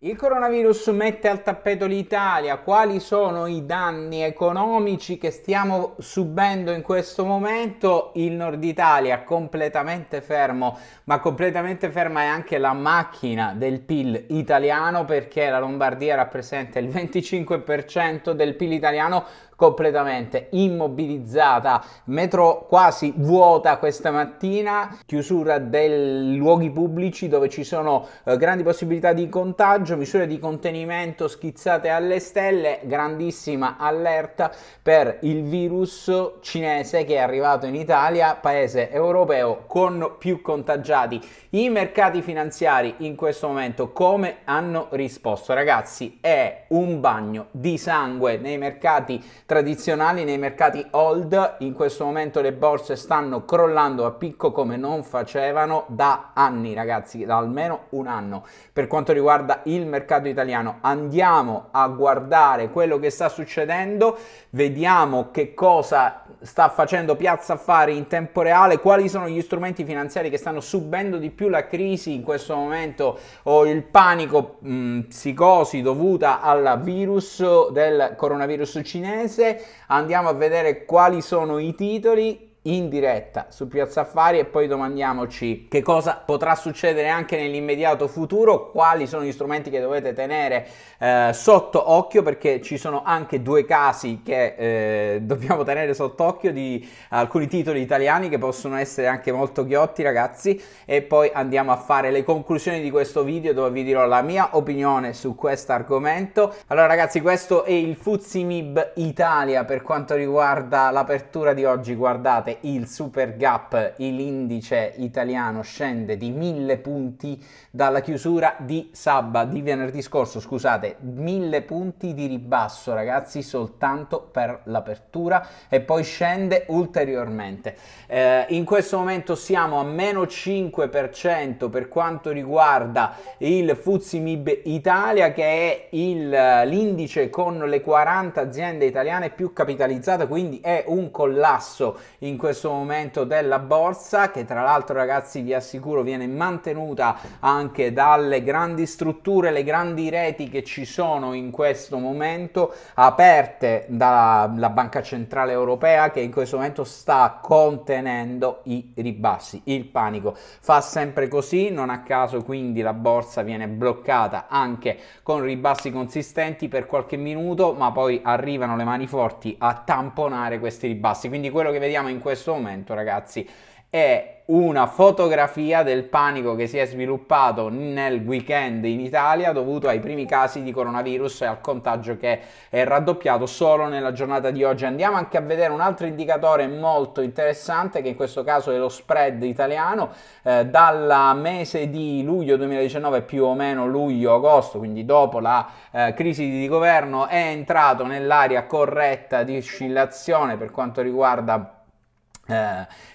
Il coronavirus mette al tappeto l'Italia, quali sono i danni economici che stiamo subendo in questo momento? Il nord Italia completamente fermo, ma completamente ferma è anche la macchina del PIL italiano perché la Lombardia rappresenta il 25% del PIL italiano completamente immobilizzata, metro quasi vuota questa mattina, chiusura dei luoghi pubblici dove ci sono eh, grandi possibilità di contagio, misure di contenimento schizzate alle stelle, grandissima allerta per il virus cinese che è arrivato in Italia, paese europeo con più contagiati. I mercati finanziari in questo momento come hanno risposto? Ragazzi, è un bagno di sangue nei mercati tradizionali nei mercati old. In questo momento le borse stanno crollando a picco come non facevano da anni, ragazzi, da almeno un anno. Per quanto riguarda il mercato italiano, andiamo a guardare quello che sta succedendo, vediamo che cosa sta facendo Piazza Affari in tempo reale, quali sono gli strumenti finanziari che stanno subendo di più la crisi in questo momento o il panico mh, psicosi dovuta al virus del coronavirus cinese statunitense, andiamo a vedere quali sono i titoli in diretta su Piazza Affari e poi domandiamoci che cosa potrà succedere anche nell'immediato futuro, quali sono gli strumenti che dovete tenere eh, sotto occhio perché ci sono anche due casi che eh, dobbiamo tenere sotto occhio di alcuni titoli italiani che possono essere anche molto ghiotti ragazzi e poi andiamo a fare le conclusioni di questo video dove vi dirò la mia opinione su questo argomento. Allora ragazzi questo è il Fuzzi Mib Italia per quanto riguarda l'apertura di oggi, guardate il super gap, l'indice italiano scende di mille punti dalla chiusura di sabato, di venerdì scorso, scusate, mille punti di ribasso ragazzi soltanto per l'apertura e poi scende ulteriormente. Eh, in questo momento siamo a meno 5% per quanto riguarda il Fuzimib Italia che è l'indice con le 40 aziende italiane più capitalizzate, quindi è un collasso in questo questo momento della borsa che tra l'altro ragazzi vi assicuro viene mantenuta anche dalle grandi strutture, le grandi reti che ci sono in questo momento aperte dalla Banca Centrale Europea che in questo momento sta contenendo i ribassi, il panico. Fa sempre così, non a caso quindi la borsa viene bloccata anche con ribassi consistenti per qualche minuto, ma poi arrivano le mani forti a tamponare questi ribassi. Quindi quello che vediamo in questo questo momento, ragazzi, è una fotografia del panico che si è sviluppato nel weekend in Italia dovuto ai primi casi di coronavirus e al contagio che è raddoppiato solo nella giornata di oggi. Andiamo anche a vedere un altro indicatore molto interessante che in questo caso è lo spread italiano eh, dal mese di luglio 2019 più o meno luglio-agosto, quindi dopo la eh, crisi di governo è entrato nell'area corretta di oscillazione per quanto riguarda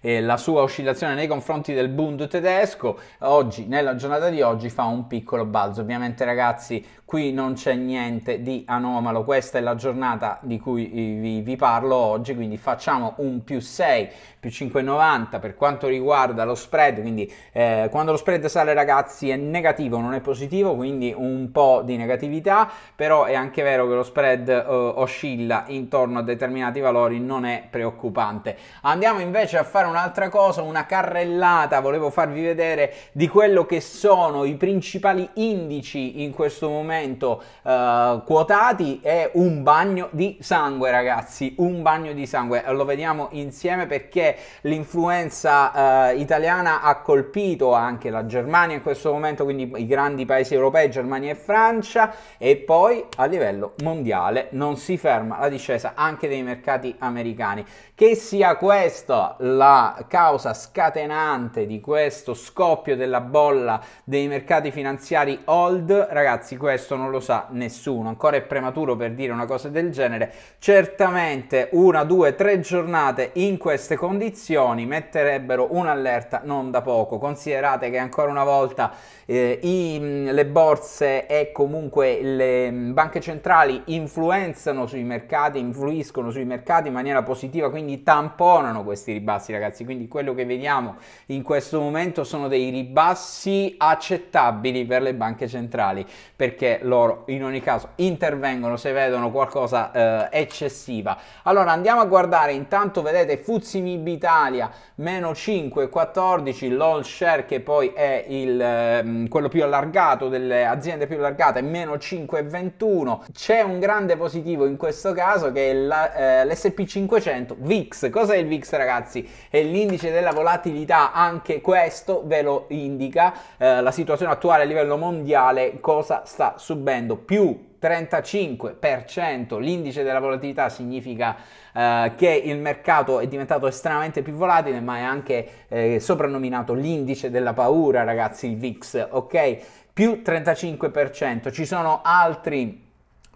eh, la sua oscillazione nei confronti del Bund tedesco oggi nella giornata di oggi fa un piccolo balzo ovviamente ragazzi qui non c'è niente di anomalo questa è la giornata di cui eh, vi, vi parlo oggi quindi facciamo un più 6 più 5,90 per quanto riguarda lo spread quindi eh, quando lo spread sale ragazzi è negativo non è positivo quindi un po' di negatività però è anche vero che lo spread eh, oscilla intorno a determinati valori non è preoccupante andiamo andiamo invece a fare un'altra cosa, una carrellata, volevo farvi vedere di quello che sono i principali indici in questo momento eh, quotati è un bagno di sangue ragazzi, un bagno di sangue, lo vediamo insieme perché l'influenza eh, italiana ha colpito anche la Germania in questo momento, quindi i grandi paesi europei, Germania e Francia e poi a livello mondiale non si ferma la discesa anche dei mercati americani. Che sia questa questa la causa scatenante di questo scoppio della bolla dei mercati finanziari old, ragazzi, questo non lo sa nessuno. Ancora è prematuro per dire una cosa del genere. Certamente una, due, tre giornate in queste condizioni metterebbero un'allerta non da poco. Considerate che ancora una volta eh, i, le borse e comunque le banche centrali influenzano sui mercati, influiscono sui mercati in maniera positiva, quindi tamponano questi questi ribassi ragazzi, quindi quello che vediamo in questo momento sono dei ribassi accettabili per le banche centrali perché loro in ogni caso intervengono se vedono qualcosa eh, eccessiva. Allora andiamo a guardare intanto vedete Fuzzi Mib Italia meno 5,14 l'all share che poi è il, eh, quello più allargato delle aziende più allargate meno 5,21 c'è un grande positivo in questo caso che è eh, l'SP500 VIX. Cos'è il VIX ragazzi? ragazzi e l'indice della volatilità anche questo ve lo indica eh, la situazione attuale a livello mondiale cosa sta subendo più 35% l'indice della volatilità significa eh, che il mercato è diventato estremamente più volatile ma è anche eh, soprannominato l'indice della paura ragazzi il VIX ok più 35% ci sono altri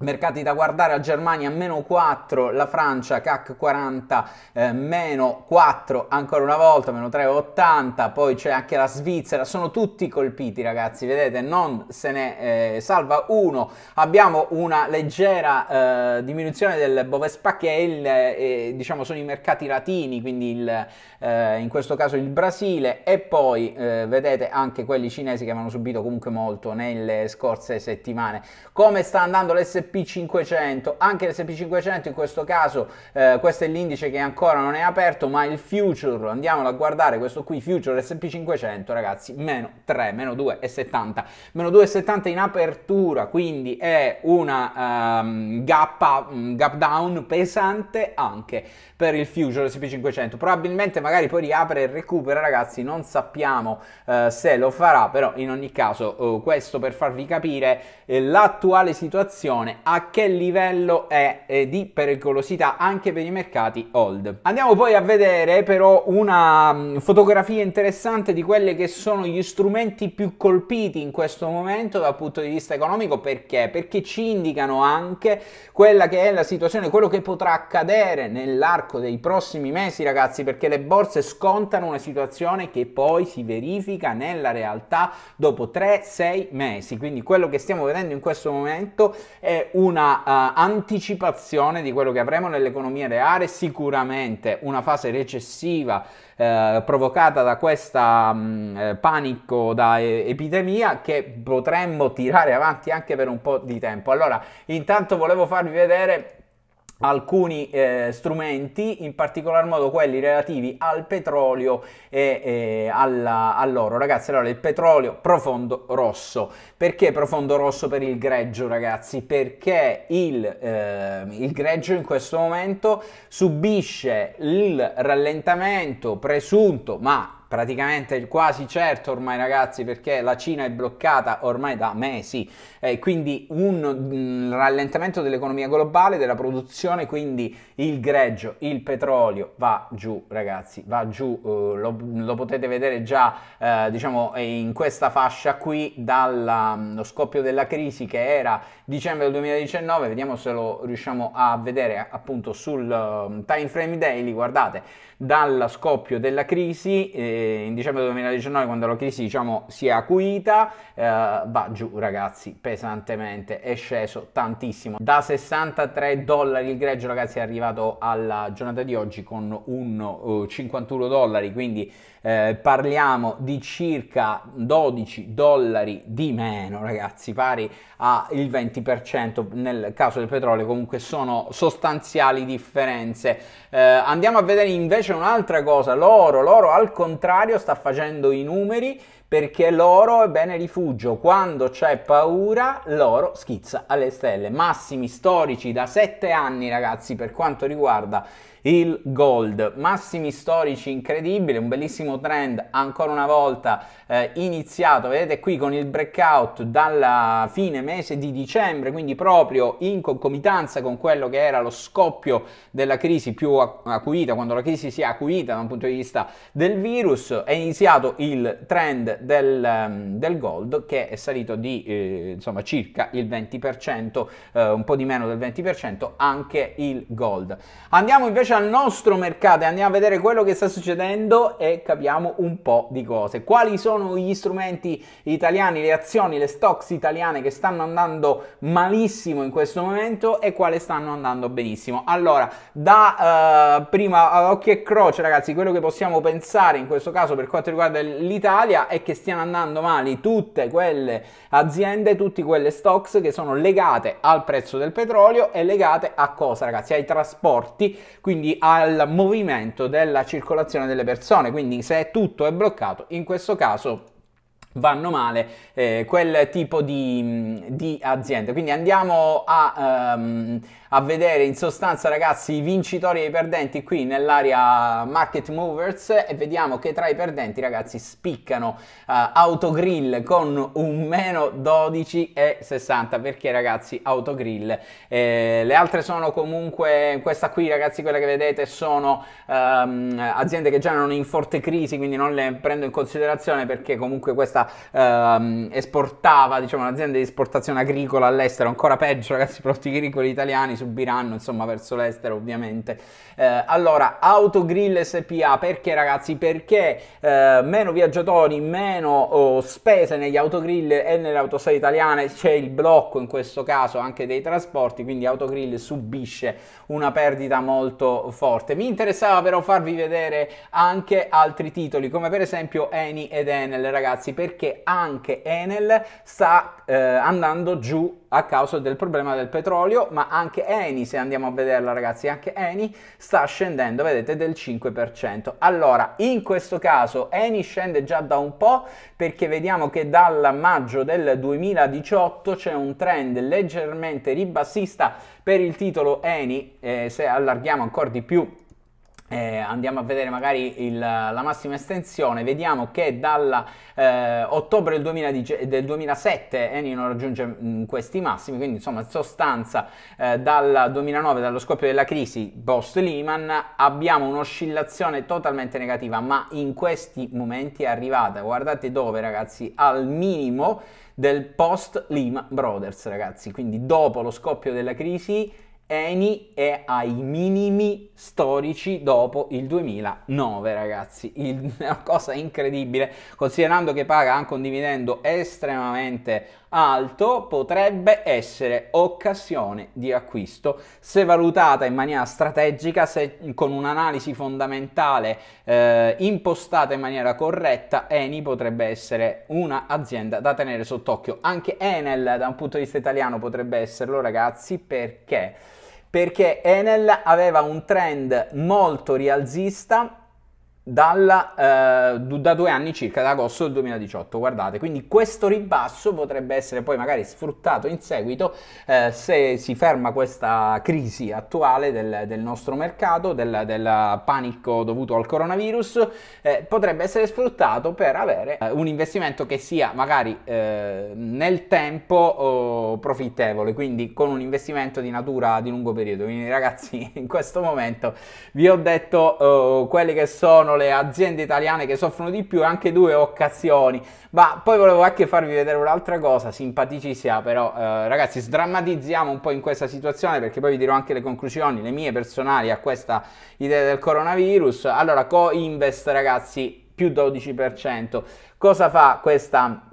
Mercati da guardare a Germania meno 4, la Francia CAC 40 eh, meno 4 ancora una volta, meno 3,80, poi c'è anche la Svizzera, sono tutti colpiti ragazzi, vedete non se ne eh, salva uno, abbiamo una leggera eh, diminuzione del Bovespa che è il, eh, diciamo sono i mercati latini, quindi il, eh, in questo caso il Brasile e poi eh, vedete anche quelli cinesi che avevano subito comunque molto nelle scorse settimane. Come sta andando l'SP? l'SP500, anche l'SP500 in questo caso eh, questo è l'indice che ancora non è aperto, ma il future, andiamolo a guardare questo qui, future SP500 ragazzi, meno 3, meno 2,70, meno 2,70 in apertura, quindi è una um, ehm, gap, up, gap down pesante anche per il future SP500, probabilmente magari poi riapre e recupera ragazzi, non sappiamo eh, se lo farà, però in ogni caso eh, questo per farvi capire eh, l'attuale situazione attenzione a che livello è eh, di pericolosità anche per i mercati old. Andiamo poi a vedere però una mm, fotografia interessante di quelli che sono gli strumenti più colpiti in questo momento dal punto di vista economico perché? Perché ci indicano anche quella che è la situazione, quello che potrà accadere nell'arco dei prossimi mesi ragazzi perché le borse scontano una situazione che poi si verifica nella realtà dopo 3-6 mesi quindi quello che stiamo vedendo in questo momento è una uh, anticipazione di quello che avremo nell'economia reale, sicuramente una fase recessiva eh, provocata da questo mm, eh, panico da e- eh, epidemia che potremmo tirare avanti anche per un po' di tempo. Allora, intanto volevo farvi vedere alcuni eh, strumenti, in particolar modo quelli relativi al petrolio e eh, alla, all'oro. Ragazzi, allora il petrolio profondo rosso. Perché profondo rosso per il greggio, ragazzi? Perché il, eh, il greggio in questo momento subisce il rallentamento presunto, ma praticamente quasi certo ormai ragazzi perché la Cina è bloccata ormai da mesi eh, quindi un mh, mm, rallentamento dell'economia globale della produzione quindi il greggio il petrolio va giù ragazzi va giù eh, lo, lo, potete vedere già eh, diciamo eh, in questa fascia qui dallo mm, scoppio della crisi che era dicembre 2019 vediamo se lo riusciamo a vedere appunto sul mm, time frame daily guardate dallo scoppio della crisi eh, in dicembre 2019 quando la crisi diciamo, si è acuita eh, va giù ragazzi pesantemente, è sceso tantissimo. Da 63 dollari il greggio ragazzi è arrivato alla giornata di oggi con un uh, eh, 51 dollari, quindi eh, parliamo di circa 12 dollari di meno, ragazzi, pari al 20% nel caso del petrolio, comunque sono sostanziali differenze. Eh, andiamo a vedere invece un'altra cosa, l'oro, l'oro al contrario sta facendo i numeri perché l'oro è bene rifugio, quando c'è paura l'oro schizza alle stelle, massimi storici da 7 anni ragazzi per quanto riguarda il gold. Massimi storici incredibili, un bellissimo trend ancora una volta eh, iniziato, vedete qui con il breakout dalla fine mese di dicembre, quindi proprio in concomitanza con quello che era lo scoppio della crisi più acuita, quando la crisi si è acuita da un punto di vista del virus, è iniziato il trend del, ehm, del gold che è salito di eh, insomma, circa il 20%, eh, un po' di meno del 20%, anche il gold. Andiamo invece invece al nostro mercato e andiamo a vedere quello che sta succedendo e capiamo un po' di cose. Quali sono gli strumenti italiani, le azioni, le stocks italiane che stanno andando malissimo in questo momento e quali stanno andando benissimo? Allora, da eh, prima ad occhio e croce, ragazzi, quello che possiamo pensare in questo caso per quanto riguarda l'Italia è che stiano andando male tutte quelle aziende, tutte quelle stocks che sono legate al prezzo del petrolio e legate a cosa, ragazzi? Ai trasporti, quindi quindi al movimento della circolazione delle persone, quindi se tutto è bloccato, in questo caso vanno male eh, quel tipo di, mm, di aziende. Quindi andiamo a, um, a, vedere in sostanza ragazzi i vincitori e i perdenti qui nell'area Market Movers e vediamo che tra i perdenti ragazzi spiccano uh, Autogrill con un meno 12,60 perché ragazzi Autogrill eh, le altre sono comunque questa qui ragazzi quella che vedete sono um, aziende che già erano in forte crisi quindi non le prendo in considerazione perché comunque questa cosa ehm, esportava, diciamo, un'azienda di esportazione agricola all'estero, ancora peggio, ragazzi, i prodotti agricoli italiani subiranno, insomma, verso l'estero, ovviamente. Eh, allora, Autogrill SPA, perché ragazzi? Perché eh, meno viaggiatori, meno oh, spese negli autogrill e nelle autostrade italiane, c'è il blocco in questo caso anche dei trasporti, quindi Autogrill subisce una perdita molto forte. Mi interessava però farvi vedere anche altri titoli, come per esempio Eni ed Enel, ragazzi, perché perché anche Enel sta eh, andando giù a causa del problema del petrolio, ma anche Eni, se andiamo a vederla ragazzi, anche Eni sta scendendo, vedete, del 5%. Allora, in questo caso Eni scende già da un po' perché vediamo che dal maggio del 2018 c'è un trend leggermente ribassista per il titolo Eni, eh, se allarghiamo ancora di più eh, andiamo a vedere magari il, la massima estensione, vediamo che dall'ottobre eh, del, del, 2007 eh, non raggiunge mh, mm, questi massimi, quindi insomma in sostanza eh, dal 2009, dallo scoppio della crisi post Lehman, abbiamo un'oscillazione totalmente negativa, ma in questi momenti è arrivata, guardate dove ragazzi, al minimo del post Lehman Brothers ragazzi, quindi dopo lo scoppio della crisi Eni è ai minimi storici dopo il 2009 ragazzi, il, una cosa incredibile, considerando che paga anche un dividendo estremamente alto, potrebbe essere occasione di acquisto se valutata in maniera strategica, se con un'analisi fondamentale eh, impostata in maniera corretta, Eni potrebbe essere un'azienda da tenere sott'occhio. Anche Enel da un punto di vista italiano potrebbe esserlo ragazzi perché perché Enel aveva un trend molto rialzista dalla, eh, da due anni circa, da agosto del 2018. Guardate, quindi questo ribasso potrebbe essere poi magari sfruttato in seguito eh, se si ferma questa crisi attuale del, del nostro mercato, del, del, panico dovuto al coronavirus, eh, potrebbe essere sfruttato per avere eh, un investimento che sia magari eh, nel tempo oh, profittevole, quindi con un investimento di natura di lungo periodo. Quindi ragazzi, in questo momento vi ho detto oh, quelli che sono sono le aziende italiane che soffrono di più anche due occasioni. Ma poi volevo anche farvi vedere un'altra cosa, simpaticissima, però eh, ragazzi sdrammatizziamo un po' in questa situazione perché poi vi dirò anche le conclusioni, le mie personali a questa idea del coronavirus. Allora, Coinvest, ragazzi, più 12%. Cosa fa questa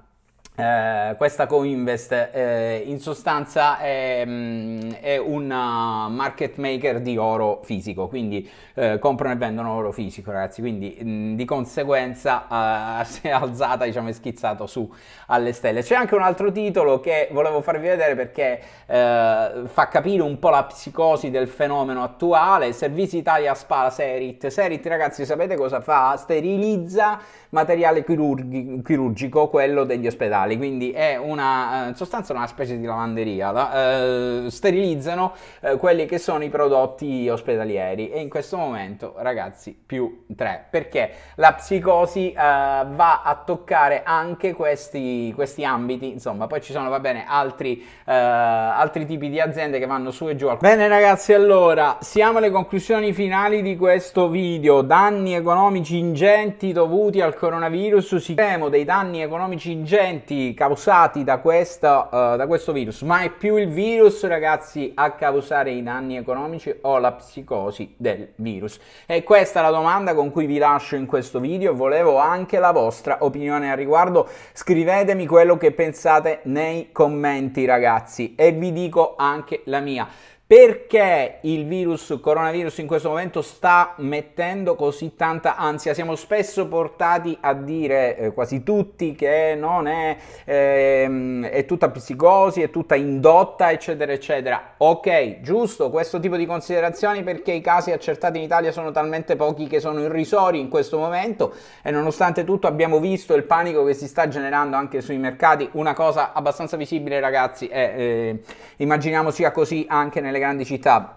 eh, questa Coinvest eh, in sostanza è, mm, è un eh, market maker di oro fisico, quindi eh, comprano e vendono oro fisico ragazzi, quindi mh, mm, di conseguenza eh, si è alzata, diciamo, è schizzato su alle stelle. C'è anche un altro titolo che volevo farvi vedere perché fa capire un po' la psicosi del fenomeno attuale, Servizi Italia Spa Serit. Serit ragazzi sapete cosa fa? Sterilizza materiale chirurgi- chirurgico, quello degli ospedali naturali, quindi è una, eh, in sostanza una specie di lavanderia, la, eh, sterilizzano eh, quelli che sono i prodotti ospedalieri e in questo momento ragazzi più tre, perché la psicosi eh, va a toccare anche questi, questi ambiti, insomma poi ci sono va bene altri, eh, altri tipi di aziende che vanno su e giù. Bene ragazzi allora siamo alle conclusioni finali di questo video, danni economici ingenti dovuti al coronavirus, si temo dei danni economici ingenti causati da, questa, uh, eh, da questo virus, ma è più il virus ragazzi a causare i danni economici o la psicosi del virus? E questa è la domanda con cui vi lascio in questo video, volevo anche la vostra opinione al riguardo, scrivetemi quello che pensate nei commenti ragazzi e vi dico anche la mia. Perché il virus coronavirus in questo momento sta mettendo così tanta ansia? Siamo spesso portati a dire eh, quasi tutti che non è, eh, è tutta psicosi, è tutta indotta, eccetera, eccetera. Ok, giusto questo tipo di considerazioni perché i casi accertati in Italia sono talmente pochi che sono irrisori in questo momento e nonostante tutto abbiamo visto il panico che si sta generando anche sui mercati, una cosa abbastanza visibile ragazzi e eh, immaginiamo sia così anche nelle nelle grandi città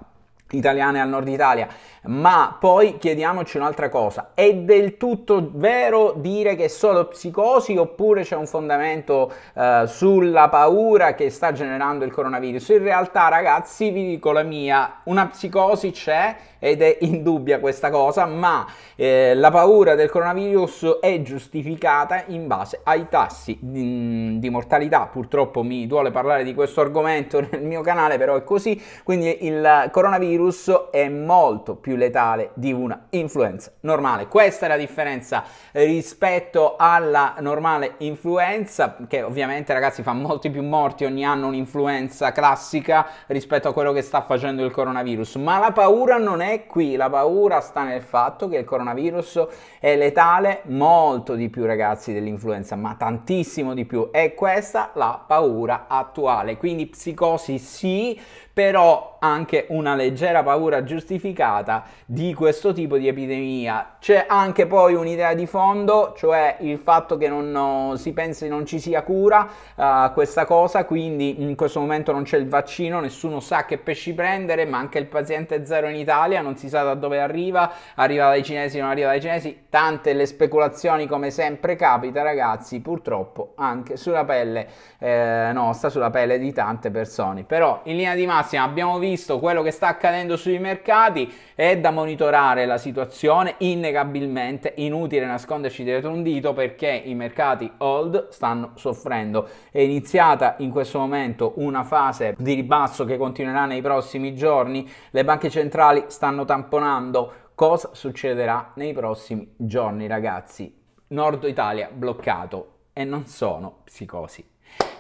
italiane al nord Italia, ma poi chiediamoci un'altra cosa, è del tutto vero dire che è solo psicosi oppure c'è un fondamento eh, sulla paura che sta generando il coronavirus? In realtà ragazzi vi dico la mia, una psicosi c'è, ed è indubbia questa cosa, ma eh, la paura del coronavirus è giustificata in base ai tassi di, mm, di mortalità. Purtroppo mi duole parlare di questo argomento nel mio canale, però è così, quindi il coronavirus è molto più letale di una influenza normale. Questa è la differenza eh, rispetto alla normale influenza, che ovviamente ragazzi fa molti più morti ogni anno un'influenza classica rispetto a quello che sta facendo il coronavirus, ma la paura non è è qui, la paura sta nel fatto che il coronavirus è letale molto di più ragazzi dell'influenza, ma tantissimo di più. È questa la paura attuale. Quindi psicosi sì, però anche una leggera paura giustificata di questo tipo di epidemia. C'è anche poi un'idea di fondo, cioè il fatto che non eh, si pensi non ci sia cura eh, a uh, questa cosa, quindi in questo momento non c'è il vaccino, nessuno sa che pesci prendere, ma anche il paziente zero in Italia, non si sa da dove arriva, arriva dai cinesi, non arriva dai cinesi, tante le speculazioni come sempre capita ragazzi, purtroppo anche sulla pelle eh, nostra, sulla pelle di tante persone, però in linea di massima massima abbiamo visto quello che sta accadendo sui mercati, è da monitorare la situazione innegabilmente, inutile nasconderci dietro un dito perché i mercati old stanno soffrendo. È iniziata in questo momento una fase di ribasso che continuerà nei prossimi giorni, le banche centrali stanno tamponando cosa succederà nei prossimi giorni ragazzi. Nord Italia bloccato e non sono psicosi.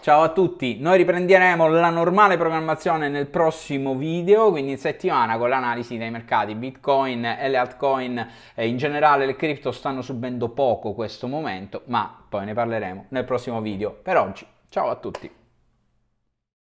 Ciao a tutti, noi riprenderemo la normale programmazione nel prossimo video, quindi in settimana con l'analisi dei mercati Bitcoin e le altcoin e in generale le cripto stanno subendo poco questo momento, ma poi ne parleremo nel prossimo video. Per oggi, ciao a tutti.